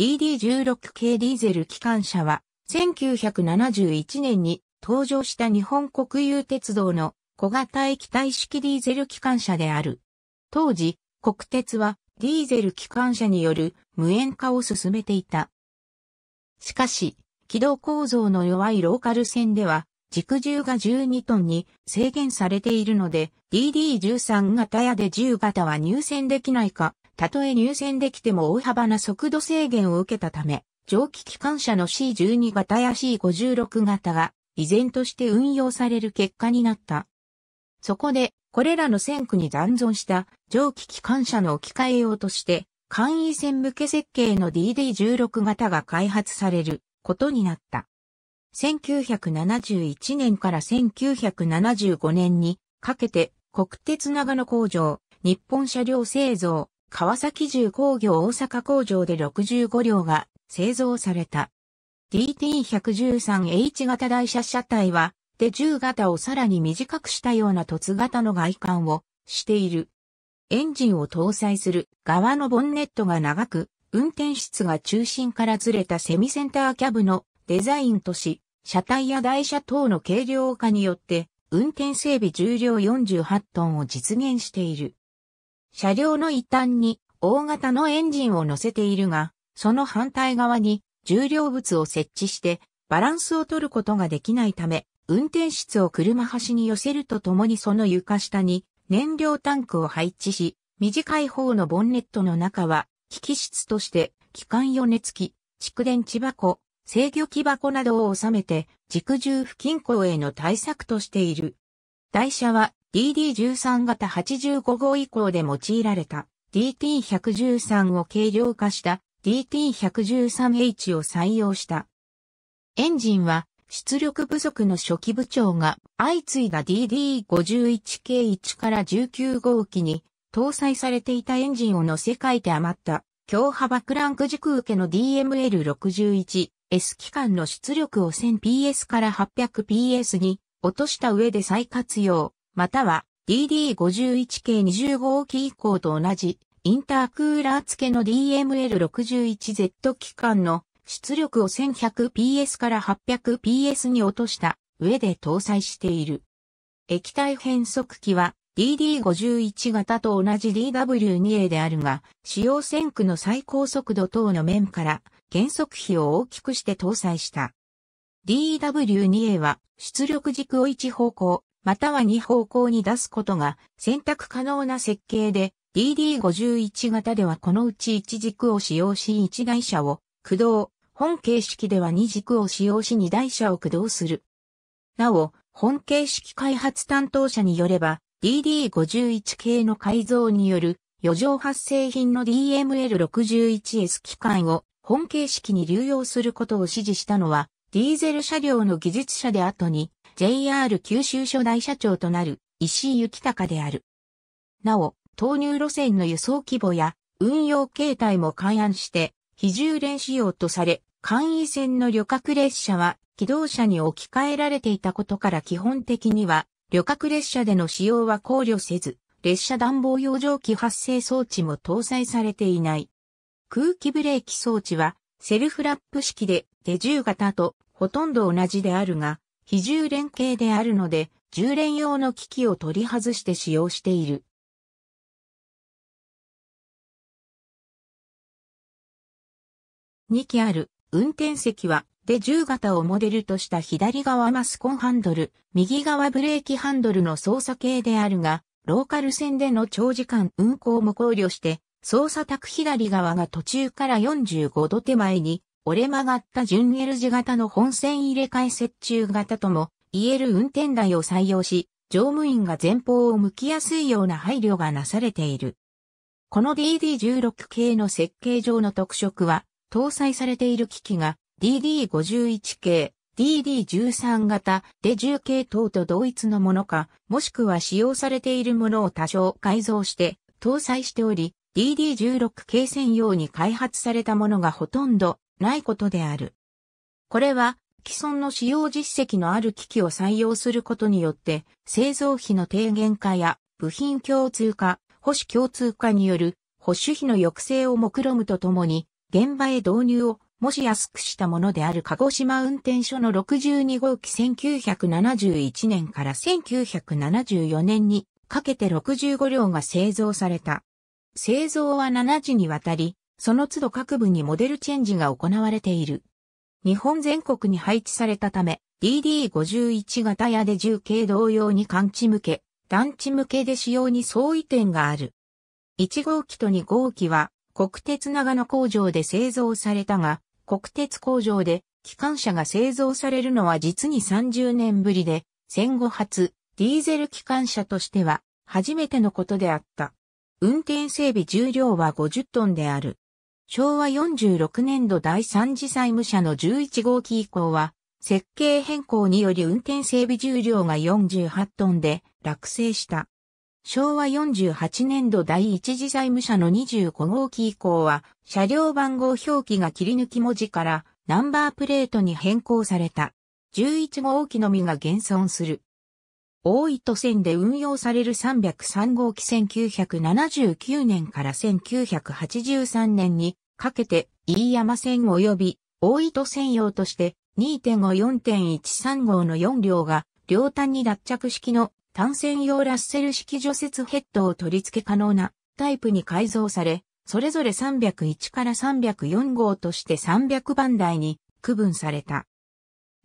DD16 系ディーゼル機関車は、1971年に登場した日本国有鉄道の小型液体式ディーゼル機関車である。当時、国鉄はディーゼル機関車による無塩化を進めていた。しかし、軌道構造の弱いローカル線では、軸重が12トンに制限されているので、DD13 型やで10型は入線できないか、たとえ入選できても大幅な速度制限を受けたため、蒸気機関車の C12 型や C56 型が依然として運用される結果になった。そこで、これらの線区に残存した蒸気機関車の置き換え用として、簡易線向け設計の DD16 型が開発されることになった。1971年から1975年にかけて国鉄長野工場、日本車両製造、川崎重工業大阪工場で65両が製造された。DT113H 型台車車体は、で10型をさらに短くしたような凸型の外観をしている。エンジンを搭載する側のボンネットが長く、運転室が中心からずれたセミセンターキャブのデザインとし、車体や台車等の軽量化によって、運転整備重量48トンを実現している。車両の一端に大型のエンジンを乗せているが、その反対側に重量物を設置してバランスを取ることができないため、運転室を車端に寄せるとともにその床下に燃料タンクを配置し、短い方のボンネットの中は、機器室として機関用熱器、蓄電池箱、制御機箱などを収めて、軸重不均衡への対策としている。台車は DD13 型85号以降で用いられた DT113 を軽量化した DT113H を採用した。エンジンは出力不足の初期部長が相次いだ DD51 k 1から19号機に搭載されていたエンジンを乗せ替えて余った強幅クランク軸受けの DML61S 機関の出力を 1000PS から 800PS に落とした上で再活用。または DD51 系25号機以降と同じインタークーラー付けの DML61Z 機関の出力を 1100PS から 800PS に落とした上で搭載している。液体変速機は DD51 型と同じ DW2A であるが、使用線区の最高速度等の面から減速比を大きくして搭載した。DW2A は出力軸を一方向、または2方向に出すことが選択可能な設計で、DD51 型ではこのうち1軸を使用し1台車を駆動、本形式では2軸を使用し2台車を駆動する。なお、本形式開発担当者によれば、DD51 系の改造による余剰発生品の DML61S 機械を本形式に流用することを指示したのは、ディーゼル車両の技術者で後に JR 九州初代社長となる石井幸隆である。なお、投入路線の輸送規模や運用形態も勘案して、非充連仕様とされ、簡易線の旅客列車は機動車に置き換えられていたことから基本的には、旅客列車での使用は考慮せず、列車暖房用蒸気発生装置も搭載されていない。空気ブレーキ装置はセルフラップ式で手重型とほとんど同じであるが、非充連系であるので、充連用の機器を取り外して使用している。2機ある運転席は、で10型をモデルとした左側マスコンハンドル、右側ブレーキハンドルの操作系であるが、ローカル線での長時間運行も考慮して、操作卓左側が途中から45度手前に折れ曲がった順 L 字型の本線入れ替え接中型とも言える運転台を採用し、乗務員が前方を向きやすいような配慮がなされている。この DD16 系の設計上の特色は、搭載されている機器が DD51 系、DD13 型、d 10系等と同一のものか、もしくは使用されているものを多少改造して搭載しており、DD16 系専用に開発されたものがほとんどないことである。これは、既存の使用実績のある機器を採用することによって、製造費の低減化や部品共通化、保守共通化による保守費の抑制を目論むとともに、現場へ導入をもし安くしたものである鹿児島運転所の62号機1971年から1974年にかけて65両が製造された。製造は7時にわたり、その都度各部にモデルチェンジが行われている。日本全国に配置されたため、DD51 型やで重系同様に感地向け、団地向けで使用に相違点がある。1号機と2号機は国鉄長野工場で製造されたが、国鉄工場で機関車が製造されるのは実に30年ぶりで、戦後初、ディーゼル機関車としては初めてのことであった。運転整備重量は50トンである。昭和46年度第3次債務者の11号機以降は、設計変更により運転整備重量が48トンで落成した。昭和48年度第1次財務者の25号機以降は、車両番号表記が切り抜き文字からナンバープレートに変更された。11号機のみが現存する。大糸線で運用される303号機1979年から1983年にかけて飯山線及び大糸線用として2.5-4.13号の4両が両端に脱着式の単線用ラッセル式除雪ヘッドを取り付け可能なタイプに改造され、それぞれ301から304号として300番台に区分された。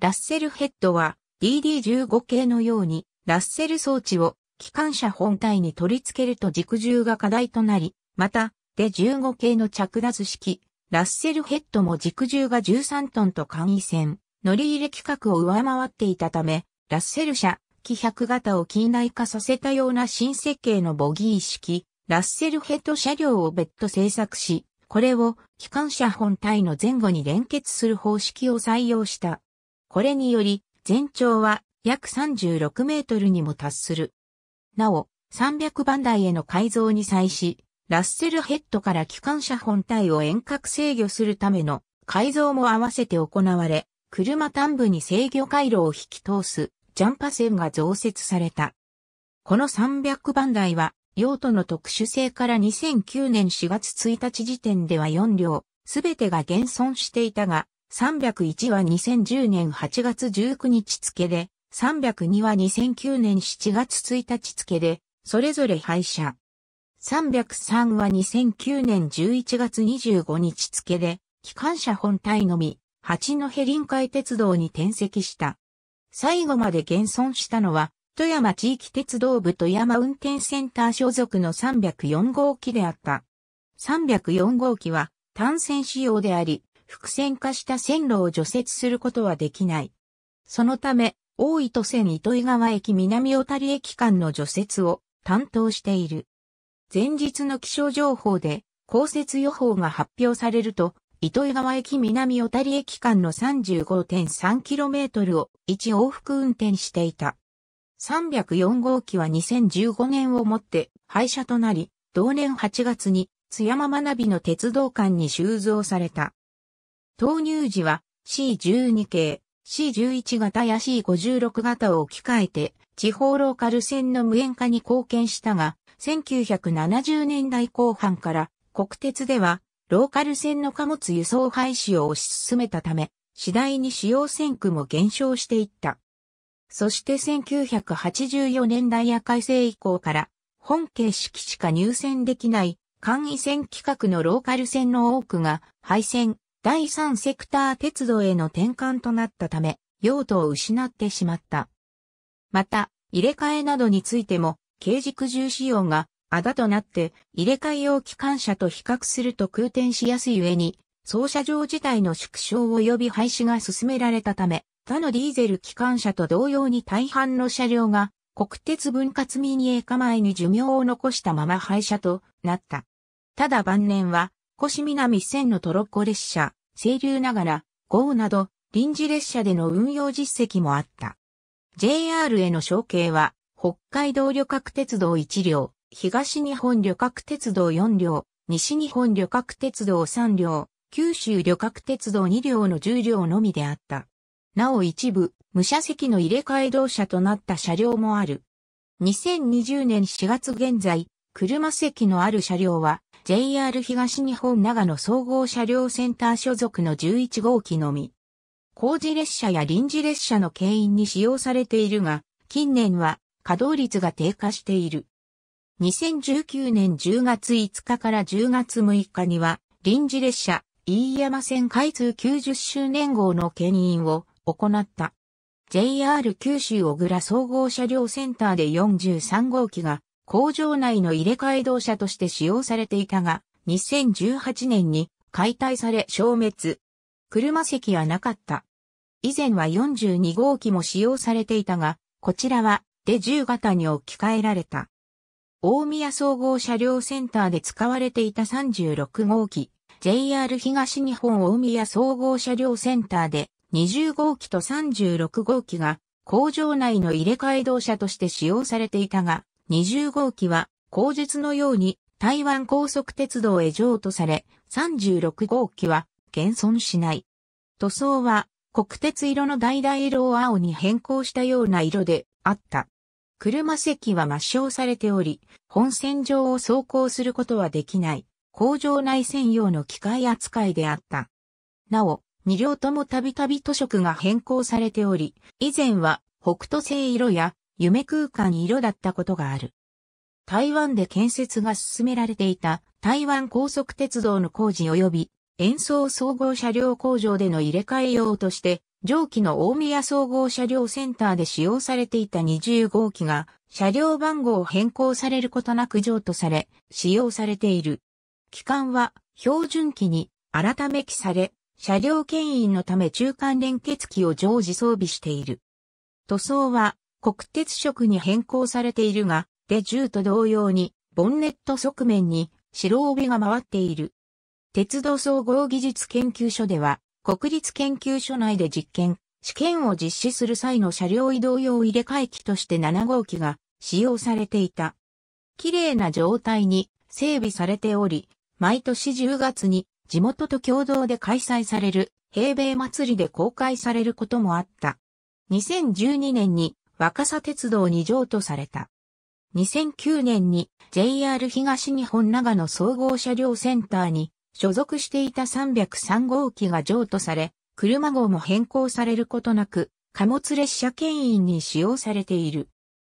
ラッセルヘッドは DD15 系のようにラッセル装置を機関車本体に取り付けると軸重が課題となり、また、で15系の着脱式、ラッセルヘッドも軸重が13トンと簡易線、乗り入れ規格を上回っていたため、ラッセル車、機100型を近代化させたような新設計のボギー式、ラッセルヘッド車両を別途製作し、これを機関車本体の前後に連結する方式を採用した。これにより、全長は約36メートルにも達する。なお、300番台への改造に際し、ラッセルヘッドから機関車本体を遠隔制御するための改造も合わせて行われ、車端部に制御回路を引き通すジャンパ線が増設された。この300番台は用途の特殊性から2009年4月1日時点では4両、すべてが現存していたが、301は2010年8月19日付で302は2009年7月1日付で、それぞれ廃車。303は2009年11月25日付で、機関車本体のみ、八戸臨海鉄道に転籍した。最後まで現存したのは、富山地域鉄道部富山運転センター所属の304号機であった。304号機は単線仕様であり、複線化した線路を除雪することはできない。そのため、大糸線糸井川駅南小谷駅間の除雪を担当している。前日の気象情報で降雪予報が発表されると、糸井川駅南小谷駅間の 35.3km を1往復運転していた。304号機は2015年をもって廃車となり、同年8月に津山学びの鉄道館に収蔵された。投入時は C12 系 C11 型や C56 型を置き換えて、地方ローカル線の無縁化に貢献したが、1970年代後半から国鉄ではローカル線の貨物輸送廃止を推し進めたため、次第に使用線区も減少していった。そして1984年代や改正以降から、本形式しか入線できない簡易線規格のローカル線の多くが廃線、第三セクター鉄道への転換となったため、用途を失ってしまった。また、入れ替えなどについても、軽軸重仕様が、あだとなって、入れ替え用機関車と比較すると空転しやすい上に、操車場自体の縮小及び廃止が進められたため、他のディーゼル機関車と同様に大半の車両が、国鉄分割民営化前に寿命を残したまま廃車となった。ただ晩年は、越南線のトロッコ列車、清流ながら、豪など、臨時列車での運用実績もあった。JR への承継は、北海道旅客鉄道1両、東日本旅客鉄道4両、西日本旅客鉄道3両、九州旅客鉄道2両の10両のみであった。なお一部、無車席の入れ替え同車となった車両もある。2020年4月現在、車席のある車両は、JR 東日本長野総合車両センター所属の11号機のみ。工事列車や臨時列車の牽引に使用されているが、近年は稼働率が低下している。2019年10月5日から10月6日には、臨時列車、飯山線開通90周年号の牽引を行った。JR 九州小倉総合車両センターで43号機が工場内の入れ替え動車として使用されていたが、2018年に解体され消滅。車席はなかった。以前は42号機も使用されていたが、こちらはで10型に置き換えられた。大宮総合車両センターで使われていた36号機、JR 東日本大宮総合車両センターで20号機と36号機が工場内の入れ替え動車として使用されていたが、20号機は、口述のように台湾高速鉄道へ譲渡され、36号機は現存しない。塗装は国鉄色の橙色を青に変更したような色であった。車席は抹消されており、本線上を走行することはできない、工場内専用の機械扱いであった。なお、二両ともたびたび塗色が変更されており、以前は北斗星色や夢空間色だったことがある。台湾で建設が進められていた台湾高速鉄道の工事及び演奏総合車両工場での入れ替え用として上記の大宮総合車両センターで使用されていた20号機が車両番号を変更されることなく譲渡され使用されている。機関は標準機に改め機され車両牽引のため中間連結機を常時装備している。塗装は国鉄色に変更されているが、で10と同様に、ボンネット側面に白帯が回っている。鉄道総合技術研究所では、国立研究所内で実験、試験を実施する際の車両移動用入れ替え機として7号機が使用されていた。綺麗な状態に整備されており、毎年10月に地元と共同で開催される平米祭りで公開されることもあった。2012年に若狭鉄道に譲渡された。2009年に JR 東日本長野総合車両センターに所属していた303号機が譲渡され、車号も変更されることなく、貨物列車牽引に使用されている。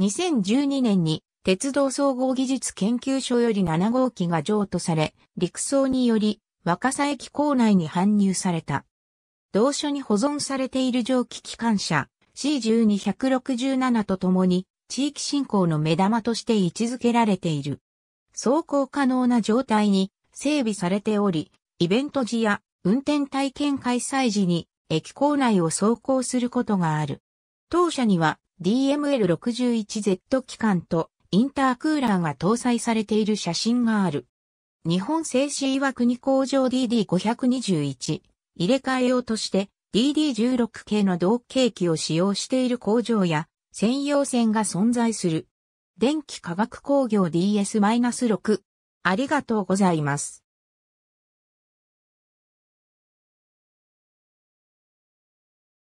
2012年に鉄道総合技術研究所より7号機が譲渡され、陸送により若狭駅構内に搬入された。同書に保存されている蒸気機関車、C12167 とともに地域振興の目玉として位置づけられている。走行可能な状態に整備されており、イベント時や運転体験開催時に駅構内を走行することがある。当社には DML61Z 機関とインタークーラーが搭載されている写真がある。日本製紙岩国工場 DD521 入れ替え用として DD16 系の同系機を使用している工場や専用線が存在する。電気化学工業 DS-6。ありがとうございます。